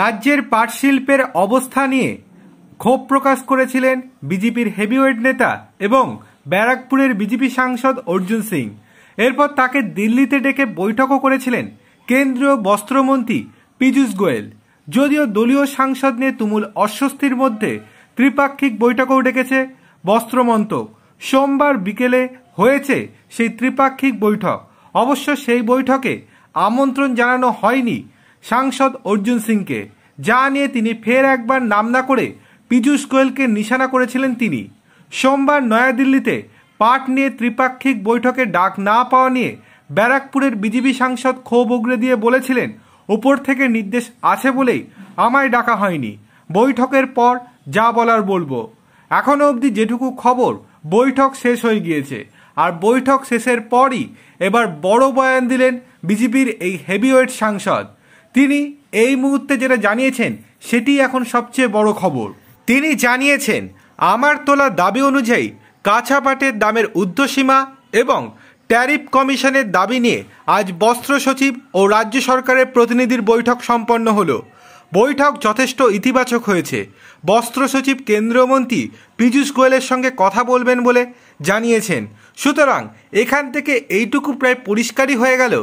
রাজ্যের পাট শিল্পের অবস্থা নিয়ে ক্ষোভ প্রকাশ করেছিলেন বিজেপির হেভিওয়েট নেতা এবং ব্যারাকপুরের বিজেপি সাংসদ অর্জুন সিং এরপর তাকে দিল্লিতে ডেকে বৈঠকও করেছিলেন কেন্দ্রীয় বস্ত্রমন্ত্রী পীযূষ গোয়েল যদিও দলীয় সাংসদ নিয়ে তুমুল অস্বস্তির মধ্যে ত্রিপাক্ষিক বৈঠকও ডেকেছে বস্ত্রমন্ত্রক সোমবার বিকেলে হয়েছে সেই ত্রিপাক্ষিক বৈঠক অবশ্য সেই বৈঠকে আমন্ত্রণ জানানো হয়নি সাংসদ অর্জুন সিংকে যা নিয়ে তিনি ফের একবার নাম না করে পীযূষ গোয়েলকে নিশানা করেছিলেন তিনি সোমবার নয়াদিল্লিতে পাট নিয়ে ত্রিপাক্ষিক বৈঠকে ডাক না পাওয়া নিয়ে ব্যারাকপুরের বিজেপি সাংসদ ক্ষোভ উগড়ে দিয়ে বলেছিলেন উপর থেকে নির্দেশ আছে বলেই আমায় ডাকা হয়নি বৈঠকের পর যা বলার বলবো এখনও অবধি যেটুকু খবর বৈঠক শেষ হয়ে গিয়েছে আর বৈঠক শেষের পরই এবার বড় বয়ান দিলেন বিজেপির এই হেভিওয়েট সাংসদ তিনি এই মুহূর্তে যেটা জানিয়েছেন সেটি এখন সবচেয়ে বড় খবর তিনি জানিয়েছেন আমার তোলা দাবি অনুযায়ী কাছাপাটের দামের ঊর্ধ্বসীমা এবং ট্যারিফ কমিশনের দাবি নিয়ে আজ বস্ত্র সচিব ও রাজ্য সরকারের প্রতিনিধির বৈঠক সম্পন্ন হলো বৈঠক যথেষ্ট ইতিবাচক হয়েছে বস্ত্র সচিব কেন্দ্রীয় মন্ত্রী পীযূষ গোয়েলের সঙ্গে কথা বলবেন বলে জানিয়েছেন সুতরাং এখান থেকে এইটুকু প্রায় পরিষ্কারই হয়ে গেল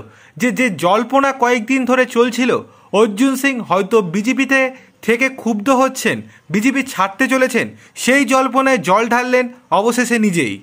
যে যে জল্পনা কয়েকদিন ধরে চলছিল অর্জুন সিং হয়তো বিজেপিতে থেকে ক্ষুব্ধ হচ্ছেন বিজেপি ছাড়তে চলেছেন সেই জল্পনায় জল ঢাললেন অবশেষে নিজেই